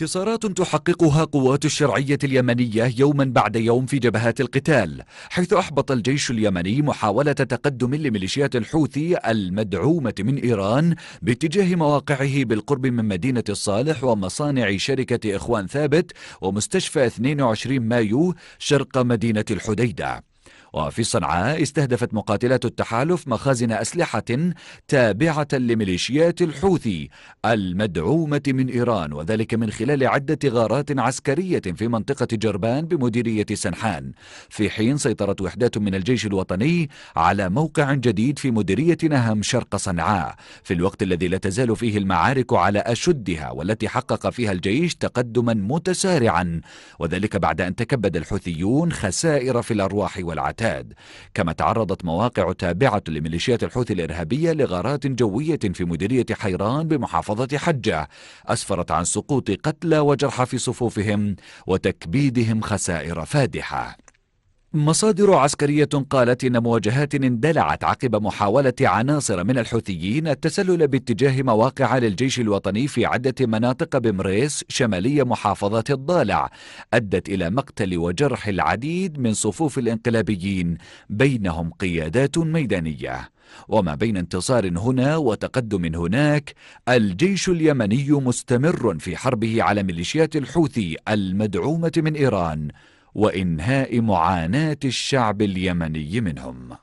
انتصارات تحققها قوات الشرعية اليمنية يوما بعد يوم في جبهات القتال حيث أحبط الجيش اليمني محاولة تقدم لميليشيات الحوثي المدعومة من إيران باتجاه مواقعه بالقرب من مدينة الصالح ومصانع شركة إخوان ثابت ومستشفى 22 مايو شرق مدينة الحديدة وفي صنعاء استهدفت مقاتلات التحالف مخازن أسلحة تابعة لميليشيات الحوثي المدعومة من إيران وذلك من خلال عدة غارات عسكرية في منطقة جربان بمديرية سنحان في حين سيطرت وحدات من الجيش الوطني على موقع جديد في مديرية نهم شرق صنعاء في الوقت الذي لا تزال فيه المعارك على أشدها والتي حقق فيها الجيش تقدما متسارعا وذلك بعد أن تكبد الحوثيون خسائر في الأرواح والعتاد المعتاد كما تعرضت مواقع تابعة لميليشيات الحوثي الإرهابية لغارات جوية في مديرية حيران بمحافظة حجة أسفرت عن سقوط قتلى وجرحى في صفوفهم وتكبيدهم خسائر فادحة مصادر عسكرية قالت إن مواجهات اندلعت عقب محاولة عناصر من الحوثيين التسلل باتجاه مواقع للجيش الوطني في عدة مناطق بمريس شمالية محافظة الضالع أدت إلى مقتل وجرح العديد من صفوف الانقلابيين بينهم قيادات ميدانية وما بين انتصار هنا وتقدم هناك الجيش اليمني مستمر في حربه على ميليشيات الحوثي المدعومة من إيران وإنهاء معاناة الشعب اليمني منهم